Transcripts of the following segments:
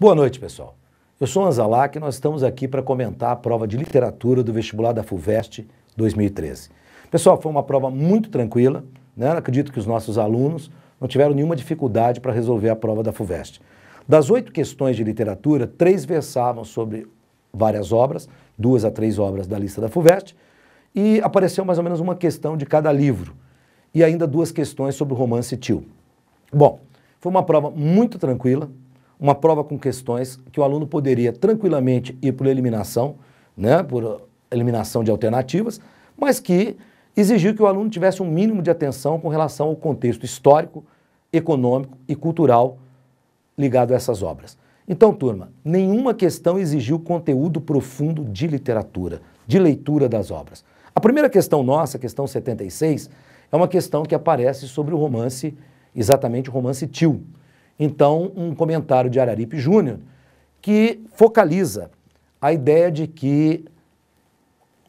Boa noite, pessoal. Eu sou Anzalac e nós estamos aqui para comentar a prova de literatura do vestibular da FUVEST 2013. Pessoal, foi uma prova muito tranquila, né? Eu acredito que os nossos alunos não tiveram nenhuma dificuldade para resolver a prova da FUVEST. Das oito questões de literatura, três versavam sobre várias obras, duas a três obras da lista da FUVEST, e apareceu mais ou menos uma questão de cada livro, e ainda duas questões sobre o romance Tio. Bom, foi uma prova muito tranquila, uma prova com questões que o aluno poderia tranquilamente ir por eliminação, né, por eliminação de alternativas, mas que exigiu que o aluno tivesse um mínimo de atenção com relação ao contexto histórico, econômico e cultural ligado a essas obras. Então, turma, nenhuma questão exigiu conteúdo profundo de literatura, de leitura das obras. A primeira questão nossa, a questão 76, é uma questão que aparece sobre o romance, exatamente o romance Tio então, um comentário de Araripe Júnior que focaliza a ideia de que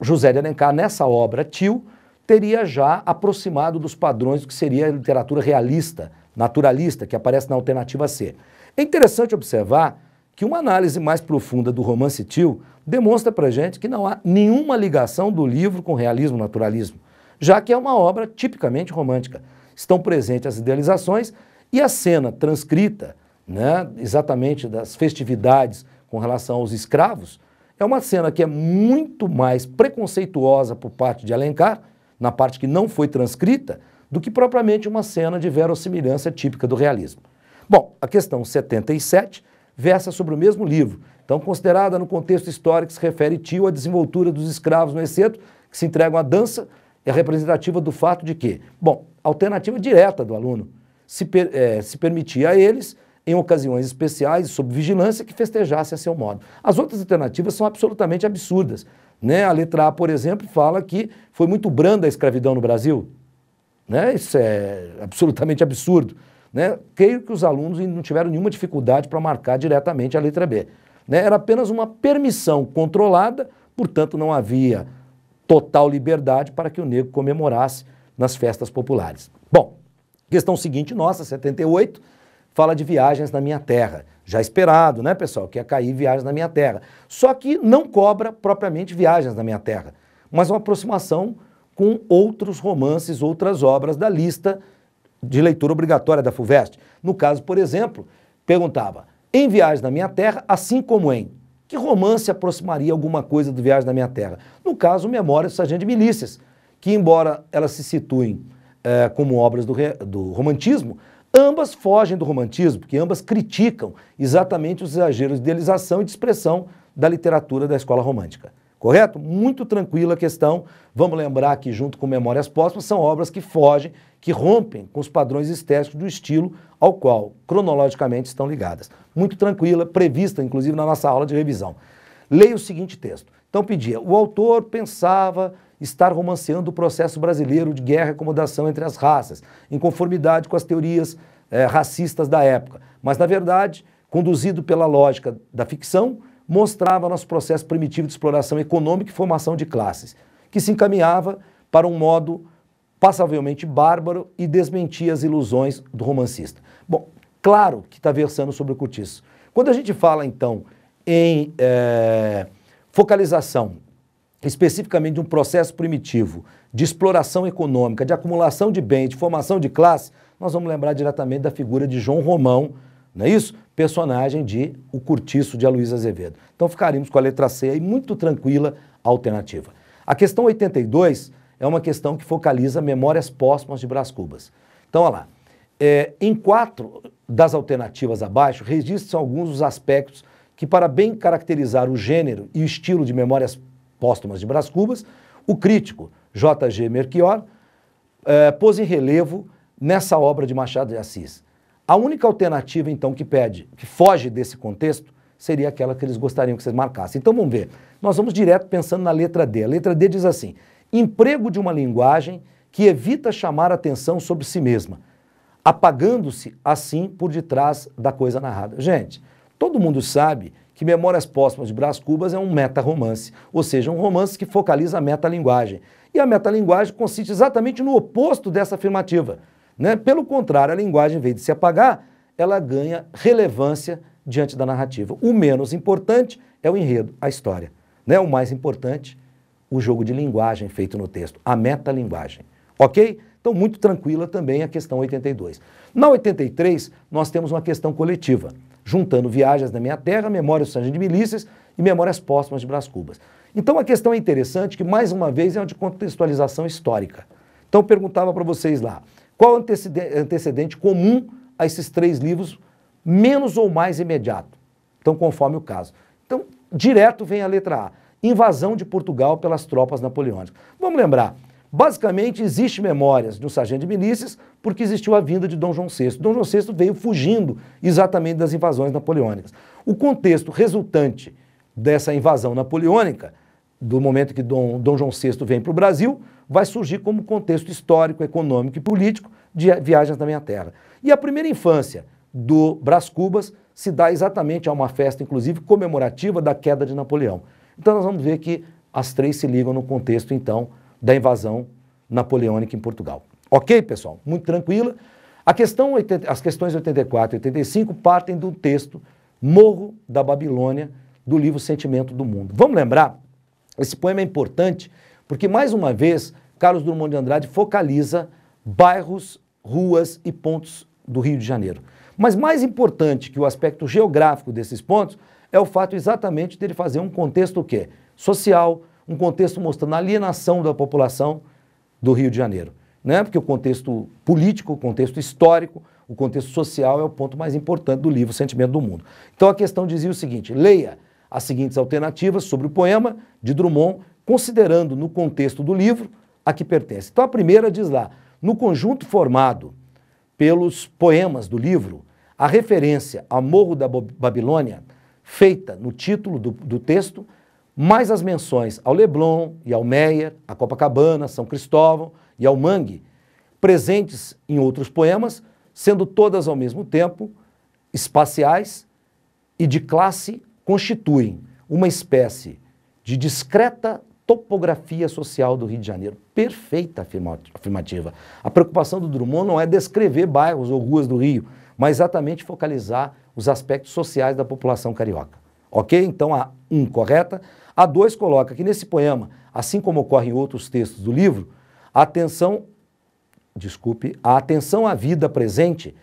José de Alencar, nessa obra Tio, teria já aproximado dos padrões do que seria a literatura realista, naturalista, que aparece na alternativa C. É interessante observar que uma análise mais profunda do romance Tio demonstra para gente que não há nenhuma ligação do livro com realismo naturalismo, já que é uma obra tipicamente romântica. Estão presentes as idealizações e a cena transcrita, né, exatamente das festividades com relação aos escravos, é uma cena que é muito mais preconceituosa por parte de Alencar, na parte que não foi transcrita, do que propriamente uma cena de verossimilhança típica do realismo. Bom, a questão 77 versa sobre o mesmo livro, então considerada no contexto histórico que se refere Tio à desenvoltura dos escravos no Exceto, que se entregam à dança, é representativa do fato de que, bom, alternativa direta do aluno, se, per, é, se permitia a eles, em ocasiões especiais, sob vigilância, que festejassem a seu modo. As outras alternativas são absolutamente absurdas. Né? A letra A, por exemplo, fala que foi muito branda a escravidão no Brasil. Né? Isso é absolutamente absurdo. Né? Creio que os alunos não tiveram nenhuma dificuldade para marcar diretamente a letra B. Né? Era apenas uma permissão controlada, portanto, não havia total liberdade para que o negro comemorasse nas festas populares. Bom, Questão seguinte, nossa, 78, fala de viagens na minha terra. Já esperado, né, pessoal? Que ia cair viagens na minha terra. Só que não cobra propriamente viagens na minha terra, mas uma aproximação com outros romances, outras obras da lista de leitura obrigatória da FUVEST. No caso, por exemplo, perguntava: em Viagens na Minha Terra, assim como em. Que romance aproximaria alguma coisa do Viagens na Minha Terra? No caso, Memórias do Sargento de Milícias, que, embora elas se situem é, como obras do, re, do romantismo, ambas fogem do romantismo, porque ambas criticam exatamente os exageros de idealização e de expressão da literatura da escola romântica. Correto? Muito tranquila a questão. Vamos lembrar que, junto com Memórias Póstumas, são obras que fogem, que rompem com os padrões estéticos do estilo ao qual cronologicamente estão ligadas. Muito tranquila, prevista inclusive na nossa aula de revisão. Leia o seguinte texto. Então pedia: o autor pensava estar romanceando o processo brasileiro de guerra e acomodação entre as raças, em conformidade com as teorias eh, racistas da época. Mas, na verdade, conduzido pela lógica da ficção, mostrava nosso processo primitivo de exploração econômica e formação de classes, que se encaminhava para um modo passavelmente bárbaro e desmentia as ilusões do romancista. Bom, claro que está versando sobre o cortiço. Quando a gente fala, então, em é, focalização especificamente de um processo primitivo de exploração econômica, de acumulação de bens, de formação de classe, nós vamos lembrar diretamente da figura de João Romão, não é isso? Personagem de O Curtiço de Aloysio Azevedo. Então ficaríamos com a letra C aí, muito tranquila a alternativa. A questão 82 é uma questão que focaliza memórias póstumas de Brás Cubas. Então, olha lá, é, em quatro das alternativas abaixo, registram alguns dos aspectos que, para bem caracterizar o gênero e o estilo de Memórias Póstumas de Brás Cubas, o crítico J.G. Merquior eh, pôs em relevo nessa obra de Machado de Assis. A única alternativa, então, que pede, que foge desse contexto, seria aquela que eles gostariam que vocês marcassem. Então vamos ver. Nós vamos direto pensando na letra D. A letra D diz assim: emprego de uma linguagem que evita chamar atenção sobre si mesma, apagando-se assim por detrás da coisa narrada. Gente, Todo mundo sabe que Memórias Póstumas de Brás Cubas é um meta-romance, ou seja, um romance que focaliza a metalinguagem. E a metalinguagem consiste exatamente no oposto dessa afirmativa. Né? Pelo contrário, a linguagem, em vez de se apagar, ela ganha relevância diante da narrativa. O menos importante é o enredo, a história. Né? O mais importante, o jogo de linguagem feito no texto, a metalinguagem. Ok? Então, muito tranquila também a questão 82. Na 83, nós temos uma questão coletiva juntando viagens da minha terra, memórias do Sargento de Milícias e memórias póstumas de Brás Cubas. Então a questão é interessante, que mais uma vez é uma de contextualização histórica. Então perguntava para vocês lá, qual é o antecedente comum a esses três livros, menos ou mais imediato? Então, conforme o caso. Então, direto vem a letra A: invasão de Portugal pelas tropas napoleônicas. Vamos lembrar, Basicamente, existe memórias de um sargento de milícias porque existiu a vinda de Dom João VI. Dom João VI veio fugindo exatamente das invasões napoleônicas. O contexto resultante dessa invasão napoleônica, do momento que Dom, Dom João VI vem para o Brasil, vai surgir como contexto histórico, econômico e político de viagens na minha terra. E a primeira infância do Brás Cubas se dá exatamente a uma festa, inclusive comemorativa da queda de Napoleão. Então nós vamos ver que as três se ligam no contexto, então, da invasão napoleônica em Portugal. Ok, pessoal? Muito tranquila. A questão, as questões 84 e 85 partem do texto Morro da Babilônia, do livro Sentimento do Mundo. Vamos lembrar, esse poema é importante porque, mais uma vez, Carlos Drummond de Andrade focaliza bairros, ruas e pontos do Rio de Janeiro. Mas mais importante que o aspecto geográfico desses pontos é o fato exatamente dele fazer um contexto o quê? Social, um contexto mostrando a alienação da população do Rio de Janeiro. Né? Porque o contexto político, o contexto histórico, o contexto social é o ponto mais importante do livro Sentimento do Mundo. Então a questão dizia o seguinte: leia as seguintes alternativas sobre o poema de Drummond, considerando no contexto do livro a que pertence. Então a primeira diz lá: no conjunto formado pelos poemas do livro, a referência a Morro da Babilônia, feita no título do, do texto, mais as menções ao Leblon e ao Meyer, à Copacabana, São Cristóvão e ao Mangue, presentes em outros poemas, sendo todas ao mesmo tempo espaciais e de classe, constituem uma espécie de discreta topografia social do Rio de Janeiro. Perfeita afirmativa. A preocupação do Drummond não é descrever bairros ou ruas do Rio, mas exatamente focalizar os aspectos sociais da população carioca. Ok? Então, a um, correta. A 2 coloca que nesse poema, assim como ocorre em outros textos do livro, a atenção, desculpe, a atenção à vida presente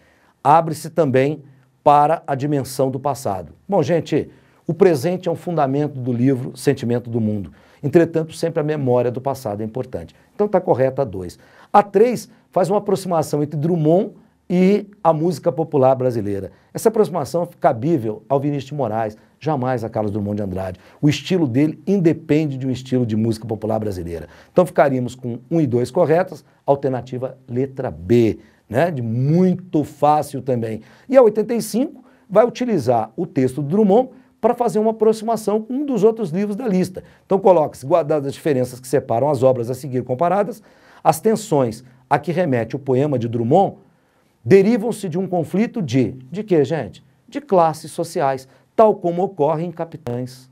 abre-se também para a dimensão do passado. Bom, gente, o presente é um fundamento do livro Sentimento do Mundo. Entretanto, sempre a memória do passado é importante. Então está correta a 2. A 3 faz uma aproximação entre Drummond e a música popular brasileira. Essa aproximação é cabível ao Vinícius de Moraes, Jamais a Carlos Drummond de Andrade. O estilo dele independe de um estilo de música popular brasileira. Então ficaríamos com 1 um e 2 corretas, alternativa letra B, né? De muito fácil também. E a 85 vai utilizar o texto do Drummond para fazer uma aproximação com um dos outros livros da lista. Então coloque-se, guardadas as diferenças que separam as obras a seguir comparadas, as tensões a que remete o poema de Drummond derivam-se de um conflito de, de quê, gente? De classes sociais tal como ocorre em Capitães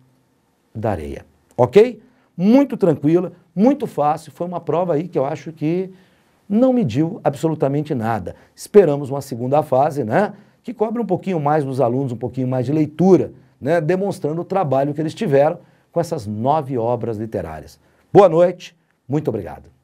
da Areia. Ok? Muito tranquila, muito fácil. Foi uma prova aí que eu acho que não mediu absolutamente nada. Esperamos uma segunda fase, né? Que cobre um pouquinho mais dos alunos, um pouquinho mais de leitura, né? Demonstrando o trabalho que eles tiveram com essas nove obras literárias. Boa noite, muito obrigado.